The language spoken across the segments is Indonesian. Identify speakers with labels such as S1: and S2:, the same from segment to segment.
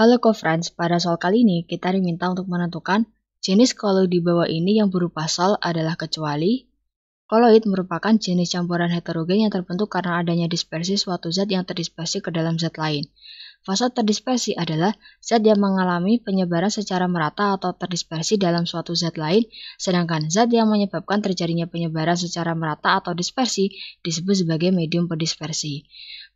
S1: Halo co-friends, pada soal kali ini kita diminta untuk menentukan jenis koloid di bawah ini yang berupa sol adalah kecuali koloid merupakan jenis campuran heterogen yang terbentuk karena adanya dispersi suatu zat yang terdispersi ke dalam zat lain. Fase terdispersi adalah zat yang mengalami penyebaran secara merata atau terdispersi dalam suatu zat lain, sedangkan zat yang menyebabkan terjadinya penyebaran secara merata atau dispersi disebut sebagai medium pendispersi.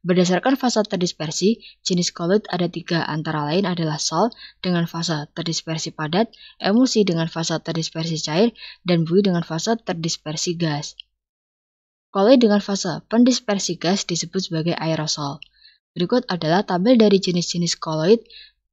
S1: Berdasarkan fase terdispersi, jenis kolut ada tiga antara lain adalah sol dengan fase terdispersi padat, emulsi dengan fase terdispersi cair, dan bui dengan fase terdispersi gas. Kolut dengan fase pendispersi gas disebut sebagai aerosol. Berikut adalah tabel dari jenis-jenis koloid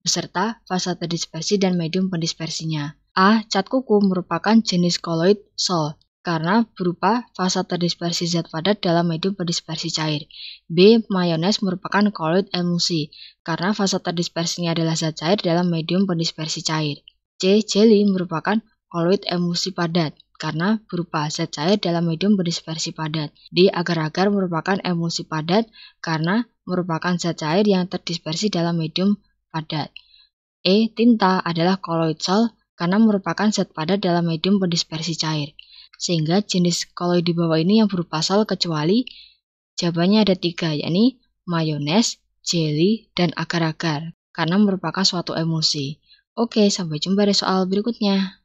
S1: beserta fase terdispersi dan medium pendispersinya. A. Cat kuku merupakan jenis koloid sol karena berupa fase terdispersi zat padat dalam medium berdispersi cair. B. Mayones merupakan koloid emulsi karena fase terdispersinya adalah zat cair dalam medium berdispersi cair. C. Jelly merupakan koloid emulsi padat karena berupa zat cair dalam medium berdispersi padat. D. Agar-agar merupakan emulsi padat karena merupakan zat cair yang terdispersi dalam medium padat. E. Tinta adalah koloid sol karena merupakan zat padat dalam medium berdispersi cair. Sehingga jenis koloid di bawah ini yang berupa sal kecuali jawabannya ada tiga, yakni mayones, jelly, dan agar-agar, karena merupakan suatu emosi. Oke, sampai jumpa di soal berikutnya.